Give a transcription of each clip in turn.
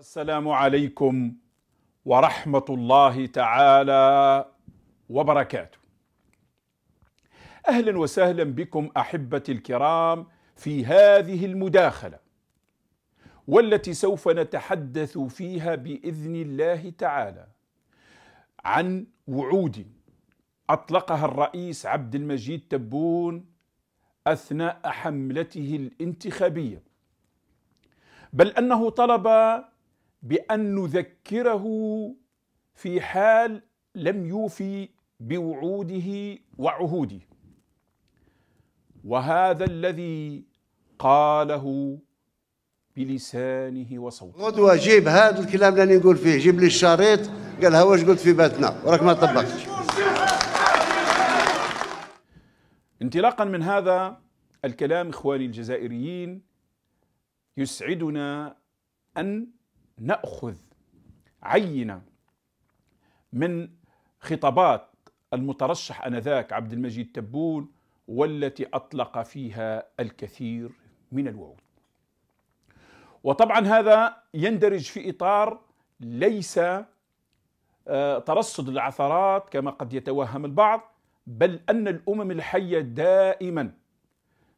السلام عليكم ورحمه الله تعالى وبركاته اهلا وسهلا بكم احبتي الكرام في هذه المداخله والتي سوف نتحدث فيها باذن الله تعالى عن وعود اطلقها الرئيس عبد المجيد تبون اثناء حملته الانتخابيه بل انه طلب بأن نذكره في حال لم يوفي بوعوده وعهوده وهذا الذي قاله بلسانه وصوته غدوة جيب هذا الكلام اللي نقول فيه جيب لي الشريط ها واش قلت في بيتنا وراك ما طبقتش انطلاقا من هذا الكلام إخواني الجزائريين يسعدنا أن ناخذ عينه من خطابات المترشح انذاك عبد المجيد تبون والتي اطلق فيها الكثير من الوعود. وطبعا هذا يندرج في اطار ليس آه، ترصد العثرات كما قد يتوهم البعض بل ان الامم الحيه دائما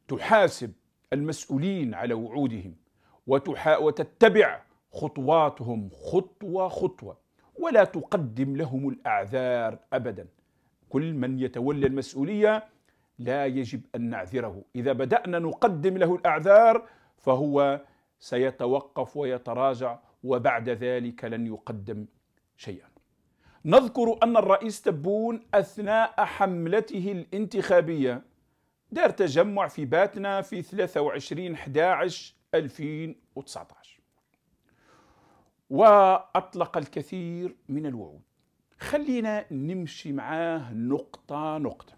تحاسب المسؤولين على وعودهم وتتبع خطواتهم خطوة خطوة ولا تقدم لهم الأعذار أبدا كل من يتولى المسؤولية لا يجب أن نعذره إذا بدأنا نقدم له الأعذار فهو سيتوقف ويتراجع وبعد ذلك لن يقدم شيئا نذكر أن الرئيس تبون أثناء حملته الانتخابية دار تجمع في باتنا في 23 11 2019 واطلق الكثير من الوعود خلينا نمشي معاه نقطه نقطه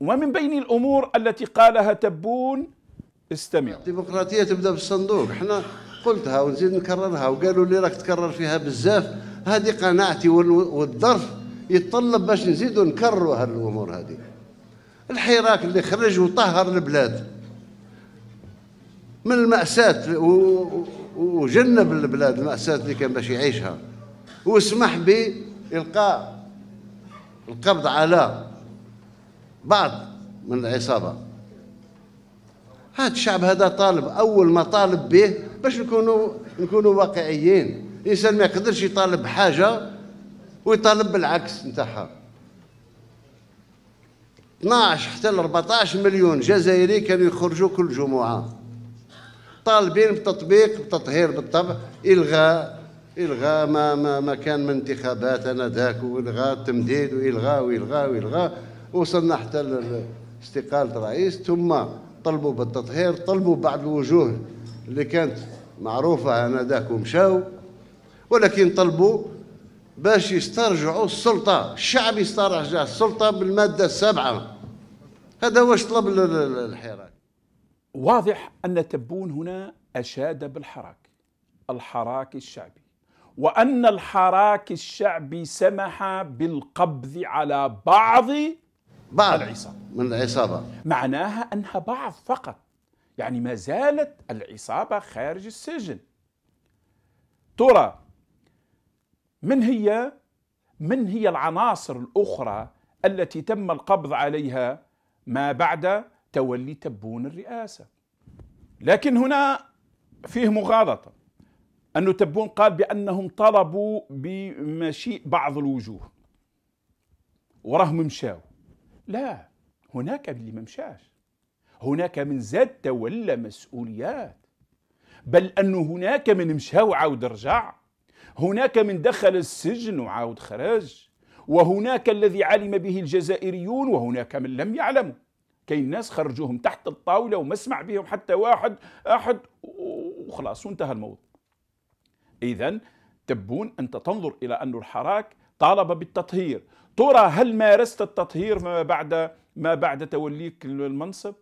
ومن بين الامور التي قالها تبون استمعوا الديمقراطيه تبدا بالصندوق احنا قلتها ونزيد نكررها وقالوا لي راك تكرر فيها بزاف هذه قناعتي والظرف يتطلب باش نزيدوا نكرروا هالامور هذه الحراك اللي خرج وطهر البلاد من المأساة وجنب البلاد المأساة اللي كان باش يعيشها وسمح بإلقاء القبض على بعض من العصابة هذا الشعب هذا طالب أول ما طالب به باش نكونوا نكونوا واقعيين الإنسان ما يقدرش يطالب بحاجة ويطالب بالعكس نتاعها 12 حتى 14 مليون جزائري كانوا يخرجوا كل جمعه طالبين بتطبيق بتطهير بالطبع الغاء الغاء ما ما, ما كان من انتخابات انا ذاك والغاء التمديد والغاء والغاء والغاء وصلنا حتى استقاله الرئيس ثم طلبوا بالتطهير طلبوا بعض الوجوه اللي كانت معروفه انا ذاك ومشاو ولكن طلبوا باش يسترجعوا السلطه الشعب يسترجع السلطه بالماده السابعه هذا واش طلب الحراك واضح أن تبون هنا أشاد بالحراك الحراك الشعبي وأن الحراك الشعبي سمح بالقبض على بعض بعض العصابة من العصابة معناها أنها بعض فقط يعني ما زالت العصابة خارج السجن ترى من هي من هي العناصر الأخرى التي تم القبض عليها ما بعد تولي تبون الرئاسة لكن هنا فيه مغالطة أن تبون قال بأنهم طلبوا بمشيء بعض الوجوه وراهم مشاو لا هناك اللي ما مشاش هناك من زاد تولى مسؤوليات بل أنه هناك من مشى وعاود رجع هناك من دخل السجن وعاود خرج وهناك الذي علم به الجزائريون وهناك من لم يعلموا كاين ناس خرجوهم تحت الطاوله وما سمع بهم حتى واحد احد وخلاص وانتهى الموضوع اذا تبون انت تنظر الى ان الحراك طالب بالتطهير ترى هل مارست التطهير ما بعد ما بعد توليك المنصب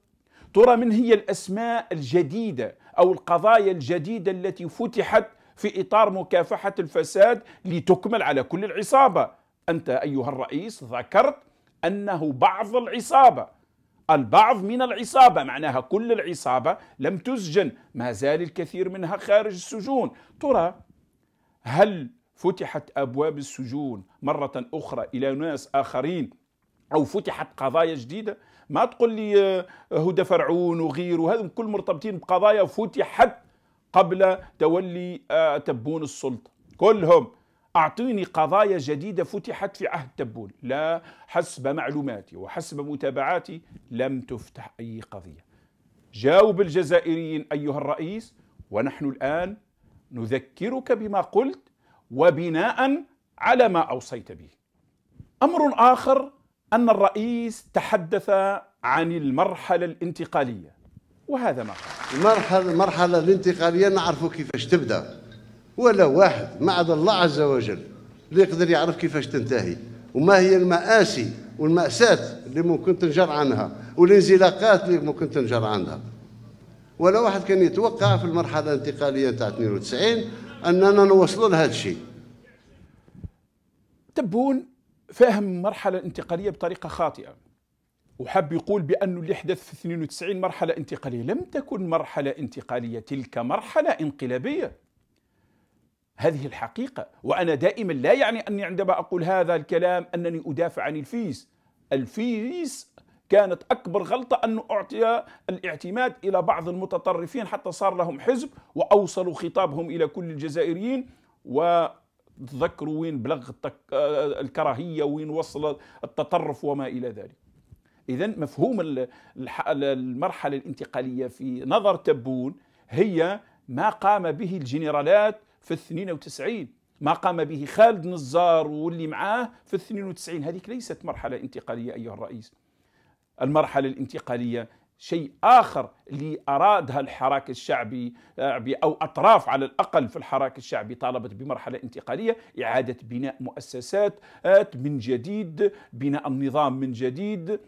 ترى من هي الاسماء الجديده او القضايا الجديده التي فتحت في اطار مكافحه الفساد لتكمل على كل العصابه انت ايها الرئيس ذكرت انه بعض العصابه البعض من العصابة معناها كل العصابة لم تسجن ما زال الكثير منها خارج السجون ترى هل فتحت أبواب السجون مرة أخرى إلى ناس آخرين أو فتحت قضايا جديدة ما تقول لي آه، هدى فرعون وغيره هذم كل مرتبطين بقضايا فتحت قبل تولي آه، تبون السلطة كلهم أعطيني قضايا جديدة فتحت في عهد تبون لا حسب معلوماتي وحسب متابعاتي لم تفتح أي قضية جاوب الجزائريين أيها الرئيس ونحن الآن نذكرك بما قلت وبناء على ما أوصيت به أمر آخر أن الرئيس تحدث عن المرحلة الانتقالية وهذا ما قال المرحلة المرحلة الانتقالية نعرفوا كيفاش تبدأ ولا واحد ما عدا الله عز وجل اللي يقدر يعرف كيفاش تنتهي وما هي المآسي والمأساة اللي ممكن تنجر عنها والانزلاقات اللي ممكن تنجر عنها ولا واحد كان يتوقع في المرحلة الانتقالية تاع 92 أننا نوصلوا لهذا الشيء تبون فاهم المرحلة الانتقالية بطريقة خاطئة وحب يقول بأنه اللي حدث في 92 مرحلة انتقالية لم تكن مرحلة انتقالية تلك مرحلة انقلابية هذه الحقيقة وأنا دائما لا يعني أني عندما أقول هذا الكلام أنني أدافع عن الفيس الفيس كانت أكبر غلطة أن أعطي الاعتماد إلى بعض المتطرفين حتى صار لهم حزب وأوصلوا خطابهم إلى كل الجزائريين و تذكروا وين بلغ الكراهية وين وصل التطرف وما إلى ذلك إذا مفهوم المرحلة الانتقالية في نظر تبون هي ما قام به الجنرالات في الثنين وتسعين ما قام به خالد نزار واللي معاه في الثنين وتسعين هذيك ليست مرحلة انتقالية أيها الرئيس المرحلة الانتقالية شيء آخر اللي أرادها الحراك الشعبي أو أطراف على الأقل في الحراك الشعبي طالبت بمرحلة انتقالية إعادة بناء مؤسسات من جديد بناء النظام من جديد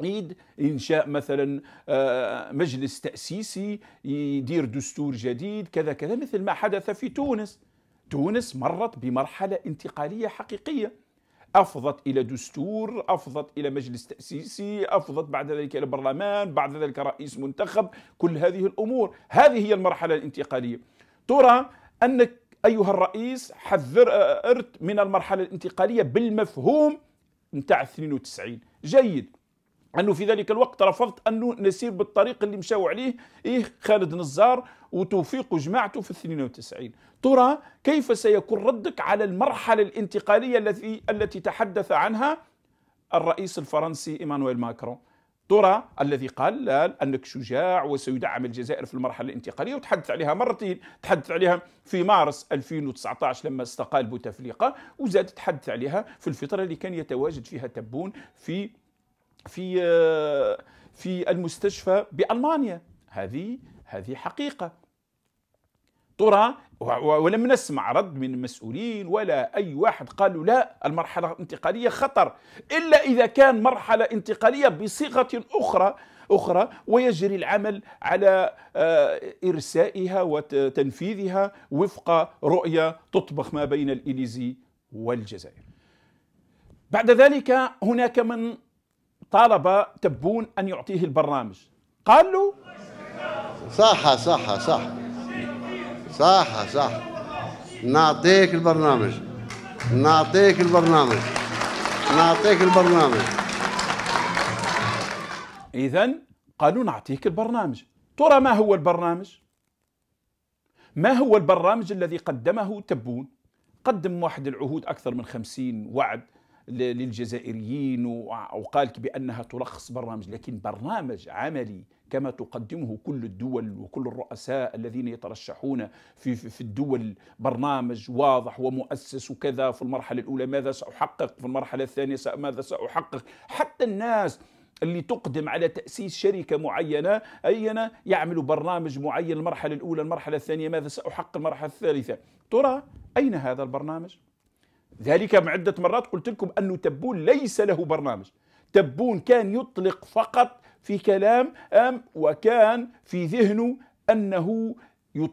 عيد انشاء مثلا آه، مجلس تاسيسي يدير دستور جديد كذا كذا مثل ما حدث في تونس تونس مرت بمرحله انتقاليه حقيقيه افضت الى دستور افضت الى مجلس تاسيسي افضت بعد ذلك الى برلمان بعد ذلك رئيس منتخب كل هذه الامور هذه هي المرحله الانتقاليه ترى انك ايها الرئيس حذرت آه، من المرحله الانتقاليه بالمفهوم نتاع 92 جيد انه في ذلك الوقت رفضت انه نسير بالطريق اللي مشاو عليه ايه خالد نزار وتوفيق وجماعته في 92 ترى كيف سيكون ردك على المرحله الانتقاليه التي التي تحدث عنها الرئيس الفرنسي ايمانويل ماكرون ترى الذي قال لا انك شجاع وسيدعم الجزائر في المرحله الانتقاليه وتحدث عليها مرتين تحدث عليها في مارس 2019 لما استقال بوتفليقه وزاد تحدث عليها في الفتره اللي كان يتواجد فيها تبون في في في المستشفى بالمانيا هذه هذه حقيقه ترى ولم نسمع رد من المسؤولين ولا اي واحد قالوا لا المرحله الانتقاليه خطر الا اذا كان مرحله انتقاليه بصيغه اخرى اخرى ويجري العمل على آه، ارسائها وتنفيذها وفق رؤيه تطبخ ما بين الاليزي والجزائر. بعد ذلك هناك من طالب تبون أن يعطيه البرنامج قال له صح صح صح صح صح نعطيك البرنامج نعطيك البرنامج نعطيك البرنامج إذا قالوا نعطيك البرنامج ترى ما هو البرنامج ما هو البرنامج الذي قدمه تبون قدم واحد العهود أكثر من خمسين وعد للجزائريين وقالك بأنها تلخص برنامج لكن برنامج عملي كما تقدمه كل الدول وكل الرؤساء الذين يترشحون في, في, في الدول برنامج واضح ومؤسس وكذا في المرحلة الأولى ماذا سأحقق في المرحلة الثانية ماذا سأحقق حتى الناس اللي تقدم على تأسيس شركة معينة أينا يعمل برنامج معين المرحلة الأولى المرحلة الثانية ماذا سأحقق المرحلة الثالثة ترى أين هذا البرنامج؟ ذلك مع عدة مرات قلت لكم أنه تبون ليس له برنامج تبون كان يطلق فقط في كلام أم وكان في ذهنه أنه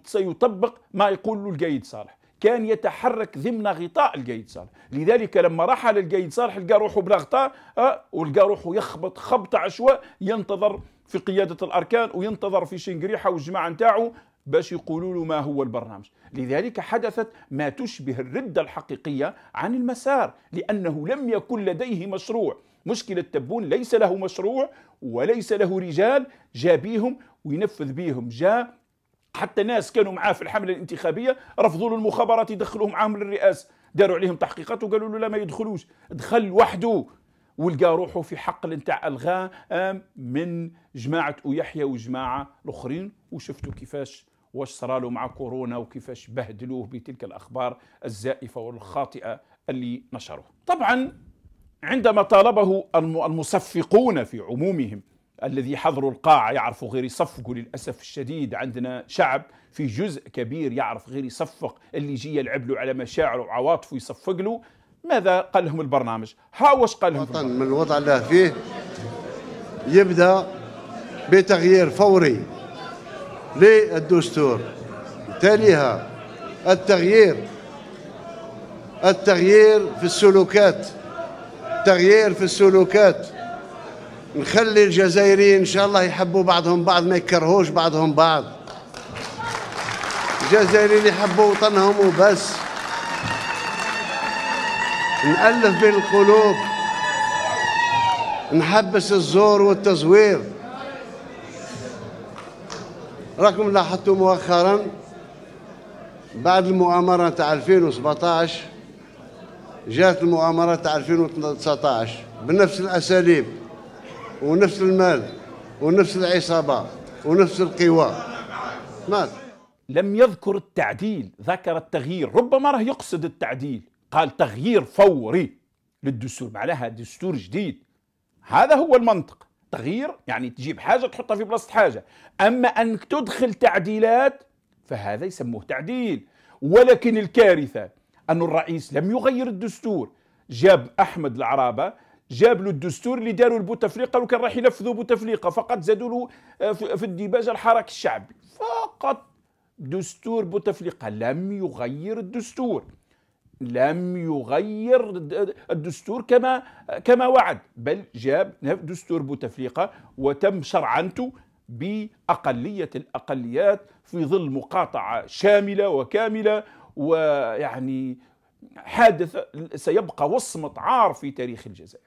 سيطبق ما يقول له الجيد صالح كان يتحرك ضمن غطاء الجيد صالح لذلك لما رحل الجيد صالح لقى روحه بلا غطاء أه، ولقى روحه يخبط خبطة عشواء ينتظر في قيادة الأركان وينتظر في شنقريحة والجماعة نتاعو باش يقولوا له ما هو البرنامج لذلك حدثت ما تشبه الردة الحقيقية عن المسار لأنه لم يكن لديه مشروع مشكلة تبون ليس له مشروع وليس له رجال جا بيهم وينفذ بيهم جا حتى ناس كانوا معاه في الحملة الانتخابية رفضوا له المخابرات يدخلوه معاهم للرئاسة داروا عليهم تحقيقات وقالوا له لا ما يدخلوش دخل وحده ولقى روحه في حقل نتاع الغاء من جماعه ويحيى وجماعه الاخرين وشفتوا كيفاش واش صرالو مع كورونا وكيفاش بهدلوه بتلك الأخبار الزائفة والخاطئة اللي نشروه طبعا عندما طالبه المصفقون في عمومهم الذي حضروا القاعة يعرف غير يصفقوا للأسف الشديد عندنا شعب في جزء كبير يعرف غير يصفق اللي يجي يلعب له على مشاعره وعواطفه يصفق له ماذا قال لهم البرنامج ها واش قال لهم من الوضع اللي فيه يبدأ بتغيير فوري للدستور تاليها التغيير التغيير في السلوكات التغيير في السلوكات نخلي الجزائريين ان شاء الله يحبوا بعضهم بعض ما يكرهوش بعضهم بعض الجزائريين يحبوا وطنهم وبس نألف بين القلوب نحبس الزور والتزوير راكم لاحظتوا مؤخرا بعد المؤامرة تاع 2017 جات المؤامرة تاع 2019 بنفس الأساليب ونفس المال ونفس العصابة ونفس القوى مات لم يذكر التعديل ذكر التغيير ربما راه يقصد التعديل قال تغيير فوري للدستور معناها دستور جديد هذا هو المنطق التغيير يعني تجيب حاجة تحطها في بلاصة حاجة أما أن تدخل تعديلات فهذا يسموه تعديل ولكن الكارثة أن الرئيس لم يغير الدستور جاب أحمد العرابة جاب له الدستور اللي داروا البوتفليقه وكان راح ينفذوا بوتفليقه فقط زادوا له آه، في الديباجة الحراك الشعبي فقط دستور بوتفليقه لم يغير الدستور لم يغير الدستور كما كما وعد بل جاب دستور بوتفليقه وتم شرعنته باقليه الاقليات في ظل مقاطعه شامله وكامله ويعني حادث سيبقى وصمه عار في تاريخ الجزائر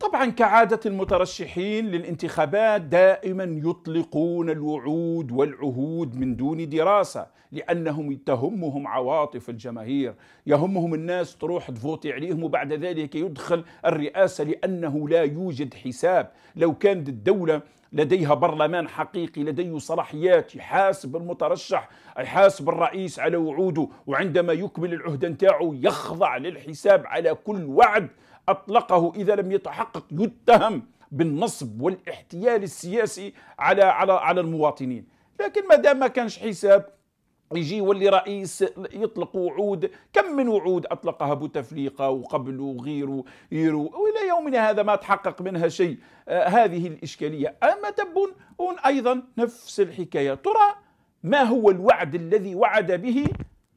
طبعا كعادة المترشحين للانتخابات دائما يطلقون الوعود والعهود من دون دراسة لأنهم تهمهم عواطف الجماهير يهمهم الناس تروح تفوتي عليهم وبعد ذلك يدخل الرئاسة لأنه لا يوجد حساب لو كانت الدولة لديها برلمان حقيقي لديه صلاحيات يحاسب المترشح يحاسب الرئيس على وعوده وعندما يكمل العهد نتاعه يخضع للحساب على كل وعد أطلقه إذا لم يتحقق يتهم بالنصب والاحتيال السياسي على على على المواطنين لكن ما دام ما كانش حساب يجي يولي رئيس يطلق وعود كم من وعود اطلقها بوتفليقه وقبل وغيره يرو والى يومنا هذا ما تحقق منها شيء آه هذه الاشكاليه اما تبون هون ايضا نفس الحكايه ترى ما هو الوعد الذي وعد به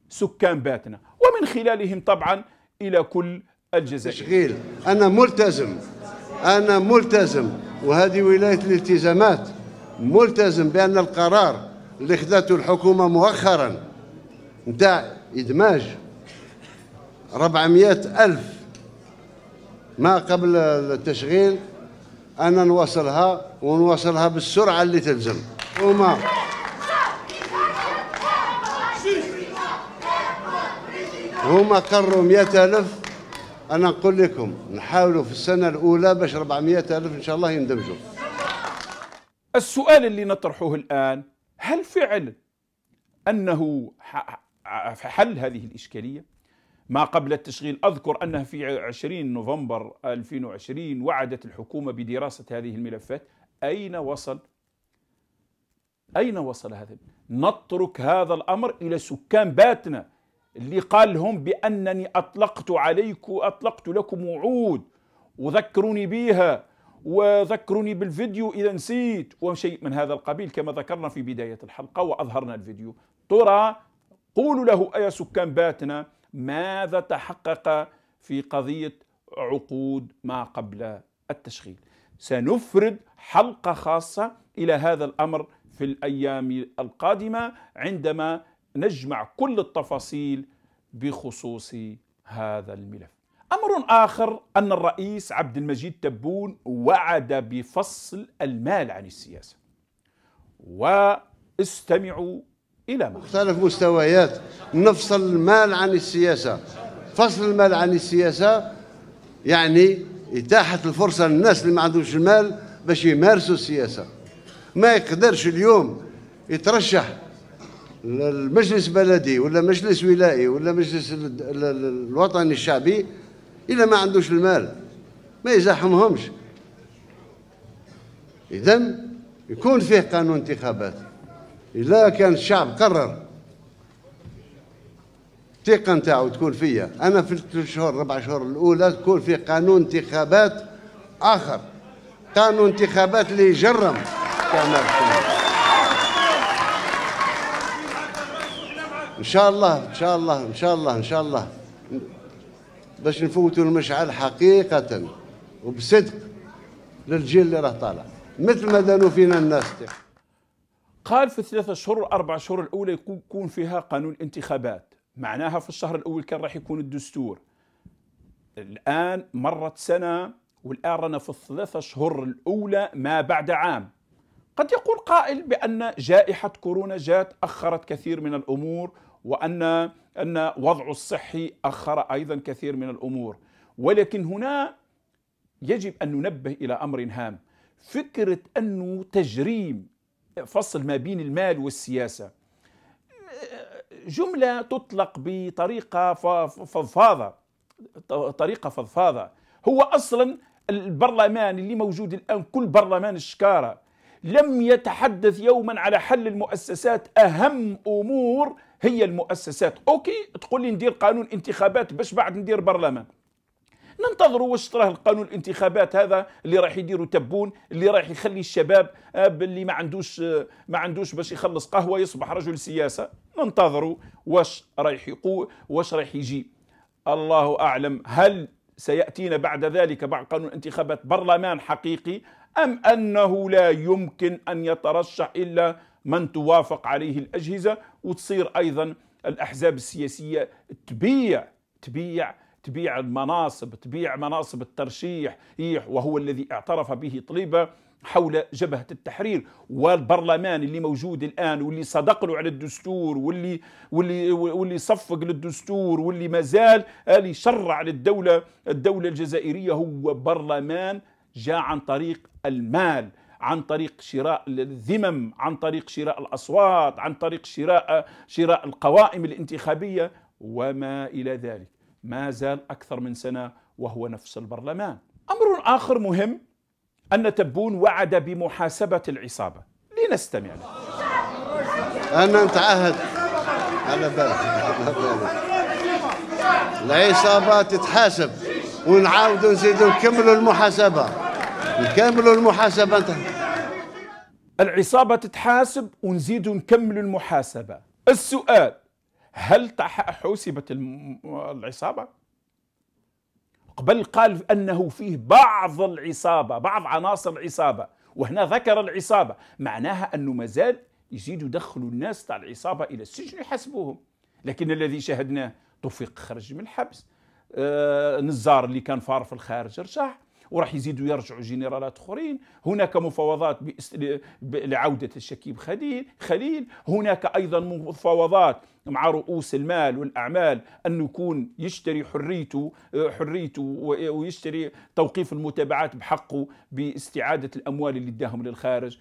سكان باتنا ومن خلالهم طبعا الى كل الجزائر تشغيل أنا ملتزم أنا ملتزم وهذه ولاية الالتزامات ملتزم بأن القرار اللي خذته الحكومة مؤخرا نتاع إدماج 400 ألف ما قبل التشغيل أنا نواصلها ونواصلها بالسرعة اللي تلزم وما أمم. هما قروا 100 ألف انا نقول لكم نحاولوا في السنه الاولى باش 400 الف ان شاء الله يندمجوا السؤال اللي نطرحه الان هل فعلا انه حل هذه الاشكاليه ما قبل التشغيل أذكر أنها في 20 نوفمبر 2020 وعدت الحكومة بدراسة هذه الملفات أين وصل؟ أين وصل هذا؟ نترك هذا الأمر إلى سكان باتنا اللي قال لهم بأنني أطلقت عليكم أطلقت لكم وعود وذكروني بيها وذكروني بالفيديو إذا نسيت وشيء من هذا القبيل كما ذكرنا في بداية الحلقة وأظهرنا الفيديو ترى قولوا له أيا سكان باتنا ماذا تحقق في قضية عقود ما قبل التشغيل سنفرد حلقة خاصة إلى هذا الأمر في الأيام القادمة عندما نجمع كل التفاصيل بخصوص هذا الملف أمر آخر أن الرئيس عبد المجيد تبون وعد بفصل المال عن السياسة واستمعوا إلى ما مختلف مستويات نفصل المال عن السياسة فصل المال عن السياسة يعني إتاحة الفرصة للناس اللي ما عندهمش المال باش يمارسوا السياسة ما يقدرش اليوم يترشح المجلس بلدي ولا مجلس ولائي ولا مجلس الوطني الشعبي إلا ما عندوش المال ما يزاحمهمش إذا يكون فيه قانون انتخابات إلا كان الشعب قرر الثقة نتاعو تكون فيا أنا في الثلاث شهور ربع شهور الأولى تكون في قانون انتخابات آخر قانون انتخابات اللي يجرم كما ان شاء الله ان شاء الله ان شاء الله ان شاء الله باش نفوتوا المشعل حقيقه وبصدق للجيل اللي راه طالع مثل ما دانوا فينا الناس دي. قال في الثلاثة أشهر والأربع أشهر الأولى يكون فيها قانون الانتخابات معناها في الشهر الأول كان راح يكون الدستور الآن مرت سنة والآن رانا في الثلاثة أشهر الأولى ما بعد عام قد يقول قائل بأن جائحة كورونا جات أخرت كثير من الأمور وأن أن وضعه الصحي أخر أيضا كثير من الأمور ولكن هنا يجب أن ننبه إلى أمر هام فكرة أنه تجريم فصل ما بين المال والسياسة جملة تطلق بطريقة فضفاضة طريقة فضفاضة هو أصلا البرلمان اللي موجود الآن كل برلمان الشكارة لم يتحدث يوما على حل المؤسسات أهم أمور هي المؤسسات اوكي تقول لي ندير قانون انتخابات باش بعد ندير برلمان ننتظروا واش راه القانون الانتخابات هذا اللي راح يديروا تبون اللي راح يخلي الشباب آه، اللي ما عندوش آه، ما عندوش باش يخلص قهوه يصبح رجل سياسه ننتظروا واش رايح يقو واش رايح يجي الله اعلم هل سياتينا بعد ذلك بعد قانون انتخابات برلمان حقيقي ام انه لا يمكن ان يترشح الا من توافق عليه الأجهزة وتصير أيضا الأحزاب السياسية تبيع تبيع تبيع المناصب تبيع مناصب الترشيح وهو الذي اعترف به طليبة حول جبهة التحرير والبرلمان اللي موجود الآن واللي صدق له على الدستور واللي واللي واللي صفق للدستور واللي مازال اللي شرع للدولة الدولة الجزائرية هو برلمان جاء عن طريق المال عن طريق شراء الذمم عن طريق شراء الأصوات عن طريق شراء شراء القوائم الانتخابية وما إلى ذلك ما زال أكثر من سنة وهو نفس البرلمان أمر آخر مهم أن تبون وعد بمحاسبة العصابة لنستمع له أنا نتعهد على بالك العصابات تتحاسب ونعاودوا نزيدوا نكملوا المحاسبه نكملوا المحاسبه انت العصابه تتحاسب ونزيدوا نكملوا المحاسبه السؤال هل حسبت العصابه قبل قال انه فيه بعض العصابه بعض عناصر العصابه وهنا ذكر العصابه معناها انه مازال يزيدوا يدخلوا الناس تاع العصابه الى السجن يحسبوهم لكن الذي شاهدناه توفيق خرج من الحبس آه نزار اللي كان فار في الخارج رجع وراح يزيدوا يرجعوا جنرالات اخرين هناك مفاوضات لعوده الشكيب خليل خليل هناك ايضا مفاوضات مع رؤوس المال والاعمال انه يكون يشتري حريته حريته ويشتري توقيف المتابعات بحقه باستعاده الاموال اللي اداهم للخارج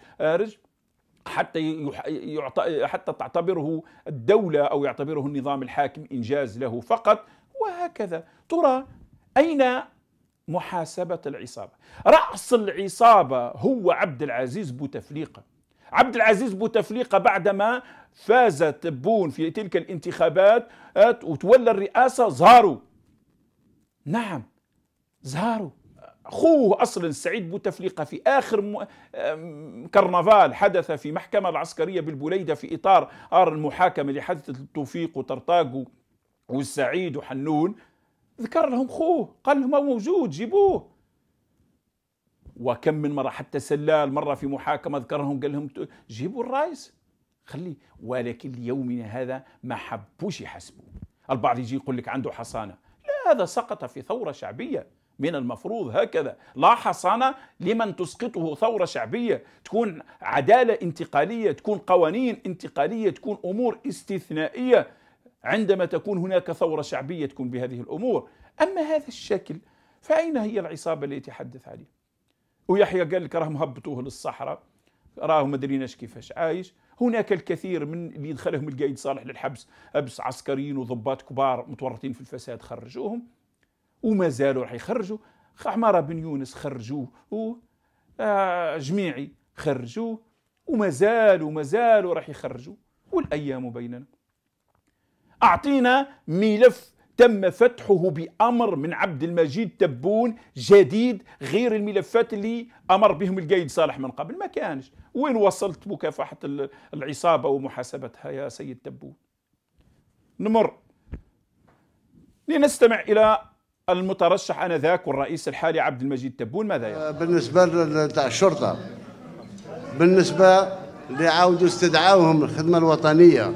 حتى يعط... حتى تعتبره الدوله او يعتبره النظام الحاكم انجاز له فقط وهكذا ترى اين محاسبة العصابة رأس العصابة هو عبد العزيز بوتفليقة عبد العزيز بوتفليقة بعدما فاز تبون في تلك الانتخابات آه، وتولى الرئاسة زاروا نعم زاروا اخوه اصلا سعيد بوتفليقه في اخر م... كرنفال حدث في محكمه العسكريه بالبليده في اطار ار المحاكمه حدثت التوفيق وطرطاق والسعيد وحنون ذكر لهم خوه قال لهم هو موجود جيبوه وكم من مرة حتى سلال مرة في محاكمة ذكرهم قال لهم جيبوا الرئيس خليه ولكن ليومنا هذا ما حبوش يحسبوا البعض يجي يقول لك عنده حصانة لا هذا سقط في ثورة شعبية من المفروض هكذا لا حصانة لمن تسقطه ثورة شعبية تكون عدالة انتقالية تكون قوانين انتقالية تكون أمور استثنائية عندما تكون هناك ثورة شعبية تكون بهذه الأمور أما هذا الشكل فأين هي العصابة اللي يتحدث عليها ويحيى قال لك راهم هبطوه للصحراء راهو ما دريناش كيفاش عايش هناك الكثير من اللي دخلهم القايد صالح للحبس أبس عسكريين وضباط كبار متورطين في الفساد خرجوهم وما زالوا راح يخرجوا عمارة بن يونس خرجوه و آه، جميعي خرجوه وما زالوا ما زالوا راح يخرجوا والأيام بيننا أعطينا ملف تم فتحه بأمر من عبد المجيد تبون جديد غير الملفات اللي أمر بهم القايد صالح من قبل ما كانش وين وصلت مكافحة العصابة ومحاسبتها يا سيد تبون نمر لنستمع إلى المترشح انذاك والرئيس الحالي عبد المجيد تبون ماذا يا آه، بالنسبه تاع الشرطه بالنسبه لعاودوا استدعاوهم الخدمه الوطنيه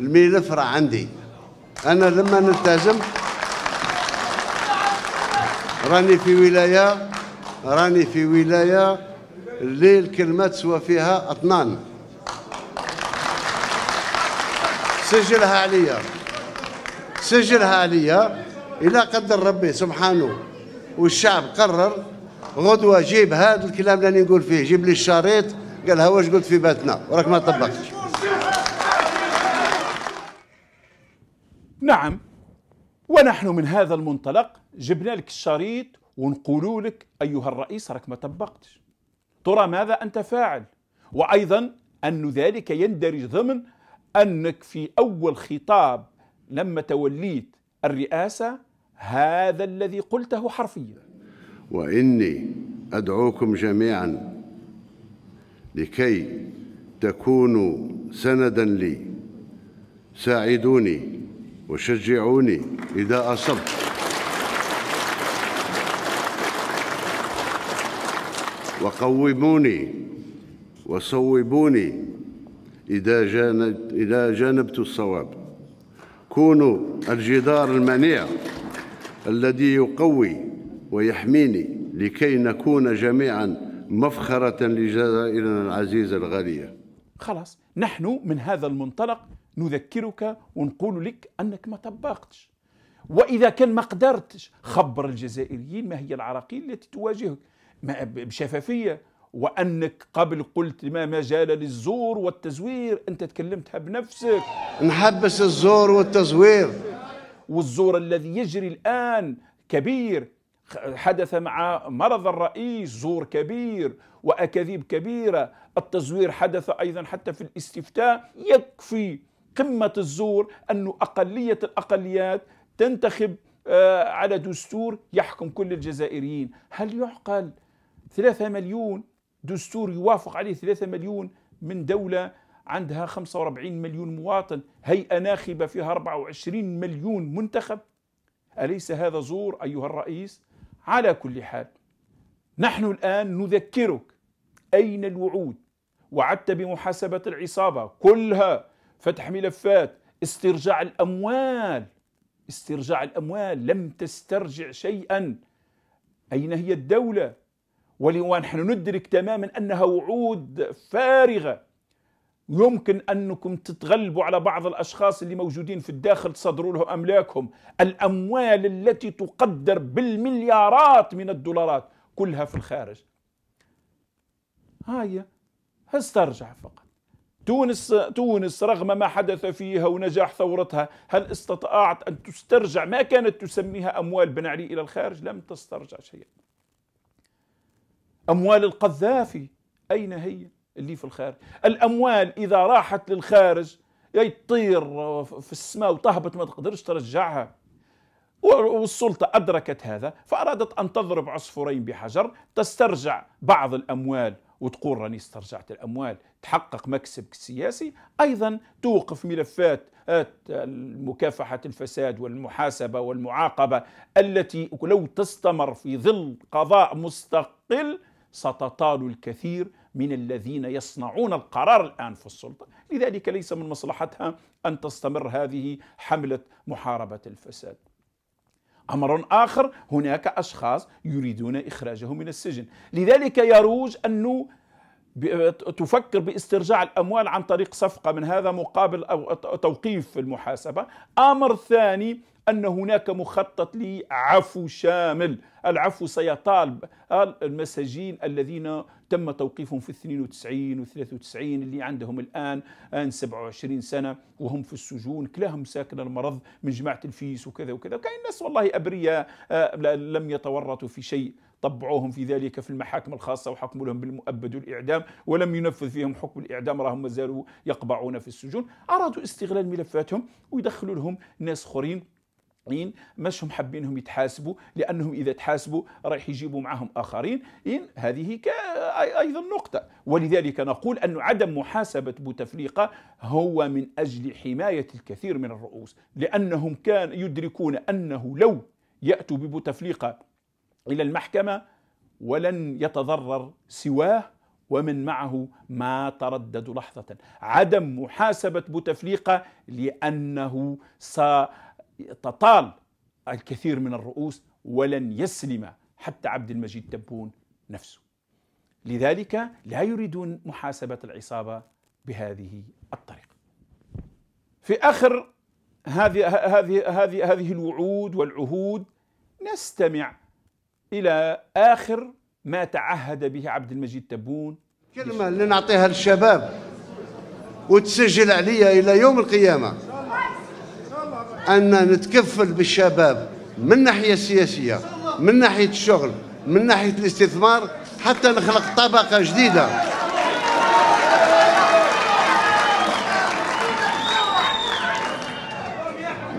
الملف راه عندي انا لما نلتزم راني في ولايه راني في ولايه اللي الكلمه تسوى فيها اطنان سجلها عليا سجلها عليا الى قدر ربي سبحانه والشعب قرر غدوه جيب هذا الكلام اللي نقول فيه جيب لي الشريط قالها واش قلت في بيتنا وراك ما طبقتش نعم ونحن من هذا المنطلق جبنا لك الشريط ونقول لك أيها الرئيس راك ما طبقتش ترى ماذا أنت فاعل وأيضا أن ذلك يندرج ضمن أنك في أول خطاب لما توليت الرئاسة هذا الذي قلته حرفيا وإني أدعوكم جميعا لكي تكونوا سندا لي ساعدوني وشجعوني إذا أصبت وقوموني وصوبوني إذا, جانب إذا جانبت الصواب كونوا الجدار المنيع الذي يقوي ويحميني لكي نكون جميعا مفخرة لجزائرنا العزيزة الغالية خلاص نحن من هذا المنطلق نذكرك ونقول لك أنك ما طبقتش وإذا كان ما قدرتش خبر الجزائريين ما هي العراقيل التي تواجهك بشفافية وأنك قبل قلت ما مجال للزور والتزوير أنت تكلمتها بنفسك نحبس الزور والتزوير والزور الذي يجري الآن كبير حدث مع مرض الرئيس زور كبير واكاذيب كبيره التزوير حدث ايضا حتى في الاستفتاء يكفي قمة الزور أن أقلية الأقليات تنتخب آه، على دستور يحكم كل الجزائريين هل يعقل ثلاثة مليون دستور يوافق عليه ثلاثة مليون من دولة عندها 45 مليون مواطن هيئة ناخبة فيها 24 مليون منتخب أليس هذا زور أيها الرئيس؟ على كل حال نحن الآن نذكرك أين الوعود وعدت بمحاسبة العصابة كلها فتح ملفات استرجاع الأموال استرجاع الأموال لم تسترجع شيئا أين هي الدولة ونحن ندرك تماما أنها وعود فارغة يمكن أنكم تتغلبوا على بعض الأشخاص اللي موجودين في الداخل تصدروا لهم أملاكهم الأموال التي تقدر بالمليارات من الدولارات كلها في الخارج هاي استرجع فقط تونس تونس رغم ما حدث فيها ونجاح ثورتها هل استطاعت ان تسترجع ما كانت تسميها اموال بن علي الى الخارج؟ لم تسترجع شيئا. اموال القذافي اين هي؟ اللي في الخارج. الاموال اذا راحت للخارج تطير في السماء وتهبط ما تقدرش ترجعها. والسلطة أدركت هذا فأرادت أن تضرب عصفورين بحجر تسترجع بعض الأموال وتقول راني استرجعت الاموال تحقق مكسب سياسي ايضا توقف ملفات آه، مكافحه الفساد والمحاسبه والمعاقبه التي لو تستمر في ظل قضاء مستقل ستطال الكثير من الذين يصنعون القرار الان في السلطه، لذلك ليس من مصلحتها ان تستمر هذه حمله محاربه الفساد. أمر آخر هناك أشخاص يريدون إخراجه من السجن لذلك يروج أنه تفكر باسترجاع الأموال عن طريق صفقة من هذا مقابل أو توقيف المحاسبة أمر ثاني أن هناك مخطط لعفو شامل العفو سيطالب المساجين الذين تم توقيفهم في 92 و 93 اللي عندهم الآن آن 27 سنة وهم في السجون كلاهم ساكن المرض من جماعة الفيس وكذا وكذا كاين ناس والله أبرياء آه، لم يتورطوا في شيء طبعوهم في ذلك في المحاكم الخاصة وحكموا لهم بالمؤبد والإعدام ولم ينفذ فيهم حكم الإعدام راهم مازالوا يقبعون في السجون أرادوا استغلال ملفاتهم ويدخلوا لهم ناس خرين إن مش هم حابينهم يتحاسبوا لانهم اذا تحاسبوا رايح يجيبوا معهم اخرين إن هذه ايضا نقطه ولذلك نقول ان عدم محاسبه بوتفليقه هو من اجل حمايه الكثير من الرؤوس لانهم كان يدركون انه لو ياتوا ببوتفليقه الى المحكمه ولن يتضرر سواه ومن معه ما تردد لحظة عدم محاسبة بوتفليقة لأنه سيكون تطال الكثير من الرؤوس ولن يسلم حتى عبد المجيد تبون نفسه لذلك لا يريدون محاسبة العصابة بهذه الطريقة في آخر هذه هذه هذه هذه الوعود والعهود نستمع إلى آخر ما تعهد به عبد المجيد تبون كلمة اللي نعطيها للشباب وتسجل عليها إلى يوم القيامة أن نتكفل بالشباب من ناحية سياسية من ناحية الشغل من ناحية الاستثمار حتى نخلق طبقة جديدة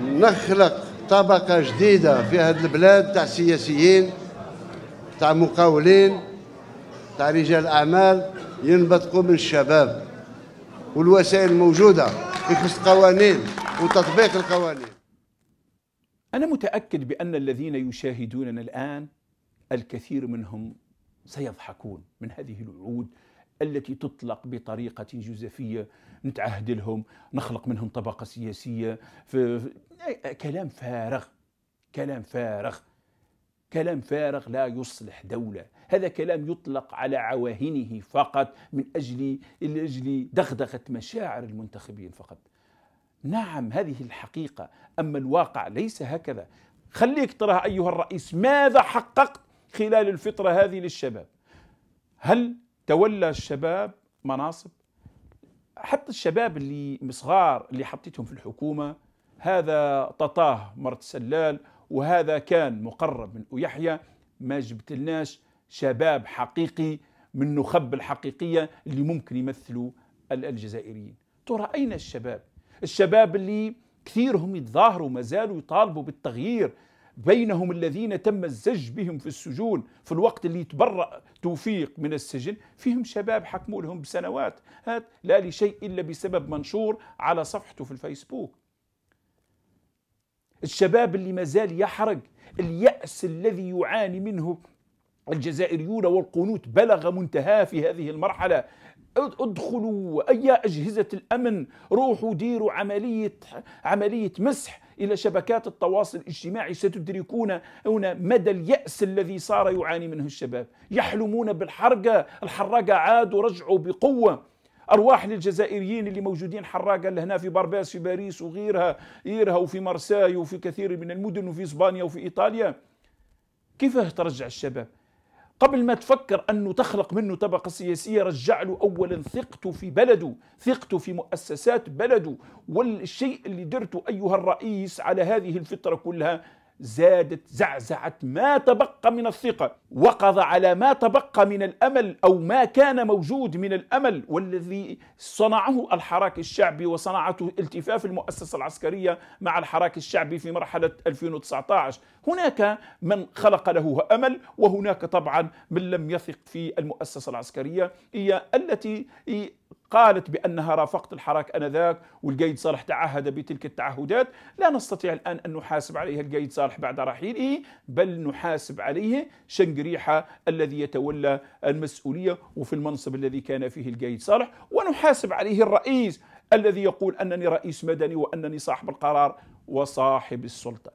نخلق طبقة جديدة في هذه البلاد تاع سياسيين تاع مقاولين تاع رجال أعمال ينبثقوا من الشباب والوسائل موجودة يخص قوانين وتطبيق القوانين أنا متأكد بأن الذين يشاهدوننا الآن الكثير منهم سيضحكون من هذه الوعود التي تطلق بطريقة جزافية نتعهد لهم نخلق منهم طبقة سياسية في كلام فارغ كلام فارغ كلام فارغ لا يصلح دولة هذا كلام يطلق على عواهنه فقط من أجل, أجل دغدغة مشاعر المنتخبين فقط نعم هذه الحقيقة أما الواقع ليس هكذا خليك ترى أيها الرئيس ماذا حققت خلال الفترة هذه للشباب هل تولى الشباب مناصب حتى الشباب اللي صغار اللي حطيتهم في الحكومة هذا ططاه مرت سلال وهذا كان مقرب من ويحيى ما جبتلناش شباب حقيقي من نخب الحقيقية اللي ممكن يمثلوا الجزائريين ترى أين الشباب الشباب اللي كثيرهم يتظاهروا ما زالوا يطالبوا بالتغيير بينهم الذين تم الزج بهم في السجون في الوقت اللي تبرأ توفيق من السجن فيهم شباب حكموا لهم بسنوات هات لا لشيء إلا بسبب منشور على صفحته في الفيسبوك الشباب اللي مازال يحرق اليأس الذي يعاني منه الجزائريون والقنوت بلغ منتهاه في هذه المرحلة ادخلوا اي اجهزه الامن روحوا ديروا عمليه عمليه مسح الى شبكات التواصل الاجتماعي ستدركون هنا مدى الياس الذي صار يعاني منه الشباب يحلمون بالحرقه الحراقه عادوا رجعوا بقوه ارواح للجزائريين اللي موجودين حراقه لهنا في بارباس في باريس وغيرها غيرها وفي مرساي وفي كثير من المدن وفي اسبانيا وفي ايطاليا كيف ترجع الشباب قبل ما تفكر أنه تخلق منه طبقة سياسية رجع له أولا ثقته في بلده ثقته في مؤسسات بلده والشيء اللي درته أيها الرئيس على هذه الفترة كلها زادت زعزعت ما تبقى من الثقة وقضى على ما تبقى من الأمل أو ما كان موجود من الأمل والذي صنعه الحراك الشعبي وصنعته التفاف المؤسسة العسكرية مع الحراك الشعبي في مرحلة 2019 هناك من خلق له أمل وهناك طبعا من لم يثق في المؤسسة العسكرية هي التي قالت بأنها رافقت الحراك أنذاك والقيد صالح تعهد بتلك التعهدات لا نستطيع الآن أن نحاسب عليها القيد صالح بعد رحيله بل نحاسب عليه شنقريحة الذي يتولى المسؤولية وفي المنصب الذي كان فيه القيد صالح ونحاسب عليه الرئيس الذي يقول أنني رئيس مدني وأنني صاحب القرار وصاحب السلطة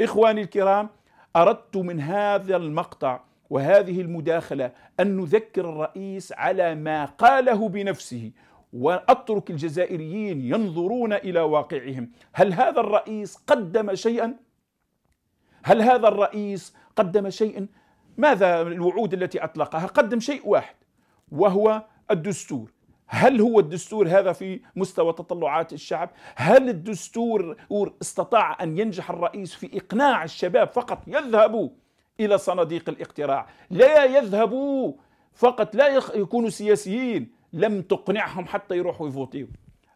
إخواني الكرام أردت من هذا المقطع وهذه المداخلة أن نذكر الرئيس على ما قاله بنفسه وأترك الجزائريين ينظرون إلى واقعهم هل هذا الرئيس قدم شيئا؟ هل هذا الرئيس قدم شيئا؟ ماذا الوعود التي أطلقها؟ قدم شيء واحد وهو الدستور هل هو الدستور هذا في مستوى تطلعات الشعب؟ هل الدستور استطاع أن ينجح الرئيس في إقناع الشباب فقط يذهبوا الى صناديق الاقتراع لا يذهبوا فقط لا يكونوا سياسيين لم تقنعهم حتى يروحوا يفوتيوا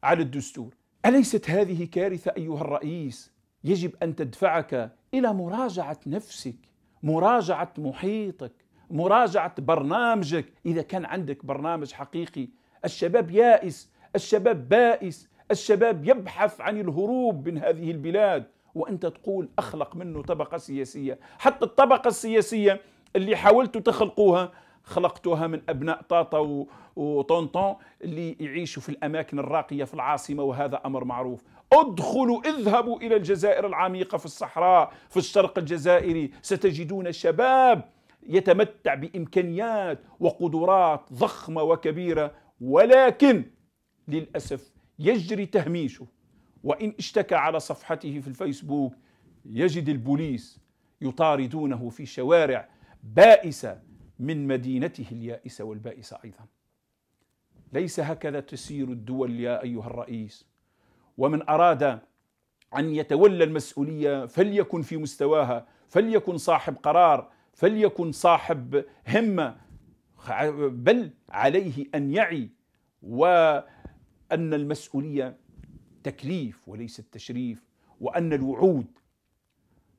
على الدستور اليست هذه كارثه ايها الرئيس يجب ان تدفعك الى مراجعه نفسك مراجعه محيطك مراجعه برنامجك اذا كان عندك برنامج حقيقي الشباب يائس الشباب بائس الشباب يبحث عن الهروب من هذه البلاد وأنت تقول أخلق منه طبقة سياسية حتى الطبقة السياسية اللي حاولتوا تخلقوها خلقتوها من أبناء طاطا وطونطون اللي يعيشوا في الأماكن الراقية في العاصمة وهذا أمر معروف ادخلوا اذهبوا إلى الجزائر العميقة في الصحراء في الشرق الجزائري ستجدون شباب يتمتع بإمكانيات وقدرات ضخمة وكبيرة ولكن للأسف يجري تهميشه وإن اشتكى على صفحته في الفيسبوك يجد البوليس يطاردونه في شوارع بائسة من مدينته اليائسة والبائسة أيضا ليس هكذا تسير الدول يا أيها الرئيس ومن أراد أن يتولى المسؤولية فليكن في مستواها فليكن صاحب قرار فليكن صاحب همة بل عليه أن يعي وأن المسؤولية تكليف وليس التشريف وأن الوعود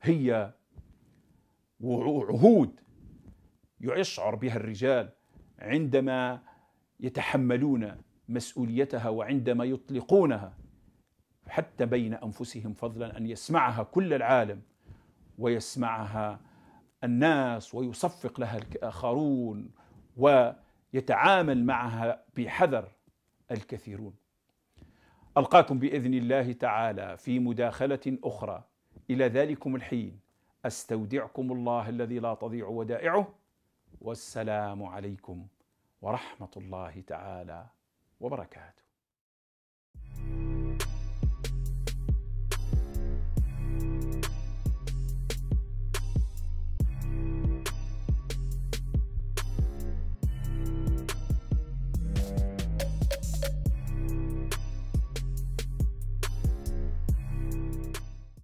هي عهود يشعر بها الرجال عندما يتحملون مسؤوليتها وعندما يطلقونها حتى بين انفسهم فضلا ان يسمعها كل العالم ويسمعها الناس ويصفق لها الاخرون ويتعامل معها بحذر الكثيرون ألقاكم بإذن الله تعالى في مداخلة أخرى إلى ذلكم الحين أستودعكم الله الذي لا تضيع ودائعه والسلام عليكم ورحمة الله تعالى وبركاته